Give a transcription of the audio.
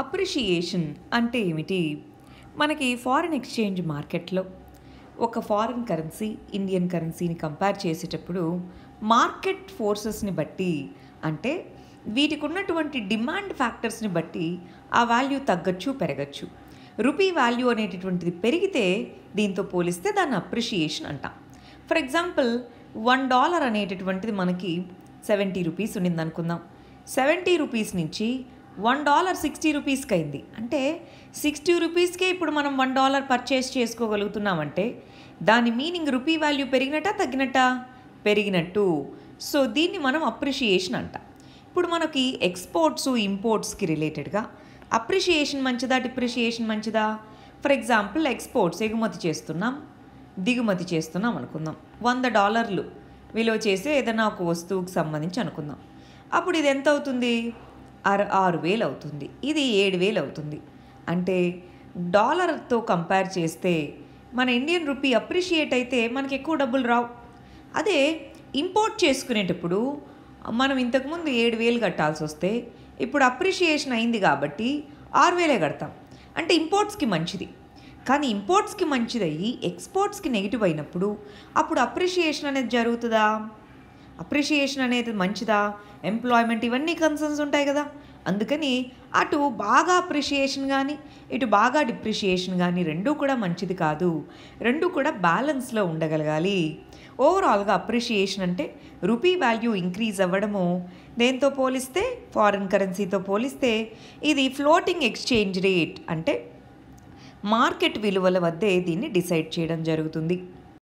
appreciation అంటే ఏమిటి మనకి ఫారిన్ ఎక్స్చేంజ్ మార్కెట్లో ఒక ఫారిన్ కరెన్సీ ఇండియన్ కరెన్సీని కంపేర్ చేసేటప్పుడు మార్కెట్ ఫోర్సెస్ని బట్టి అంటే వీటికి ఉన్నటువంటి డిమాండ్ ఫ్యాక్టర్స్ని బట్టి ఆ వాల్యూ తగ్గచ్చు పెరగచ్చు రూపీ వాల్యూ అనేటటువంటిది పెరిగితే దీంతో పోలిస్తే దాన్ని అప్రిషియేషన్ అంటాం ఫర్ ఎగ్జాంపుల్ వన్ డాలర్ అనేటటువంటిది మనకి సెవెంటీ రూపీస్ ఉండింది అనుకుందాం సెవెంటీ రూపీస్ నుంచి వన్ డాలర్ సిక్స్టీ రూపీస్కి అయింది అంటే సిక్స్టీ రూపీస్కే ఇప్పుడు మనం వన్ డాలర్ పర్చేస్ చేసుకోగలుగుతున్నామంటే దాని మీనింగ్ రూపీ వాల్యూ పెరిగినట్ట తగ్గినట్ట పెరిగినట్టు సో దీన్ని మనం అప్రిషియేషన్ అంట ఇప్పుడు మనకి ఎక్స్పోర్ట్స్ ఇంపోర్ట్స్కి రిలేటెడ్గా అప్రిషియేషన్ మంచిదా డిప్రిషియేషన్ మంచిదా ఫర్ ఎగ్జాంపుల్ ఎక్స్పోర్ట్స్ ఎగుమతి చేస్తున్నాం దిగుమతి చేస్తున్నాం అనుకుందాం వంద డాలర్లు విలువ చేసే ఏదైనా ఒక వస్తువుకి సంబంధించి అనుకుందాం అప్పుడు ఇది ఎంత అవుతుంది అర ఆరు వేలు అవుతుంది ఇది ఏడు వేలు అవుతుంది అంటే డాలర్తో కంపేర్ చేస్తే మన ఇండియన్ రూపీ అప్రిషియేట్ అయితే మనకి ఎక్కువ డబ్బులు రావు అదే ఇంపోర్ట్ చేసుకునేటప్పుడు మనం ఇంతకుముందు ఏడు వేలు కట్టాల్సి వస్తే ఇప్పుడు అప్రిషియేషన్ అయింది కాబట్టి ఆరు వేలే కడతాం అంటే ఇంపోర్ట్స్కి మంచిది కానీ ఇంపోర్ట్స్కి అయ్యి ఎక్స్పోర్ట్స్కి నెగిటివ్ అయినప్పుడు అప్పుడు అప్రిషియేషన్ అనేది జరుగుతుందా అప్రిషియేషన్ అనేది మంచిదా ఎంప్లాయ్మెంట్ ఇవన్నీ కన్సర్న్స్ ఉంటాయి కదా అందుకని అటు బాగా అప్రిషియేషన్ కానీ ఇటు బాగా డిప్రిషియేషన్ కానీ రెండూ కూడా మంచిది కాదు రెండూ కూడా బ్యాలెన్స్లో ఉండగలగాలి ఓవరాల్గా అప్రిషియేషన్ అంటే రూపీ వాల్యూ ఇంక్రీజ్ అవ్వడము దేంతో పోలిస్తే ఫారిన్ కరెన్సీతో పోలిస్తే ఇది ఫ్లోటింగ్ ఎక్స్చేంజ్ రేట్ అంటే మార్కెట్ విలువల వద్దే దీన్ని డిసైడ్ చేయడం జరుగుతుంది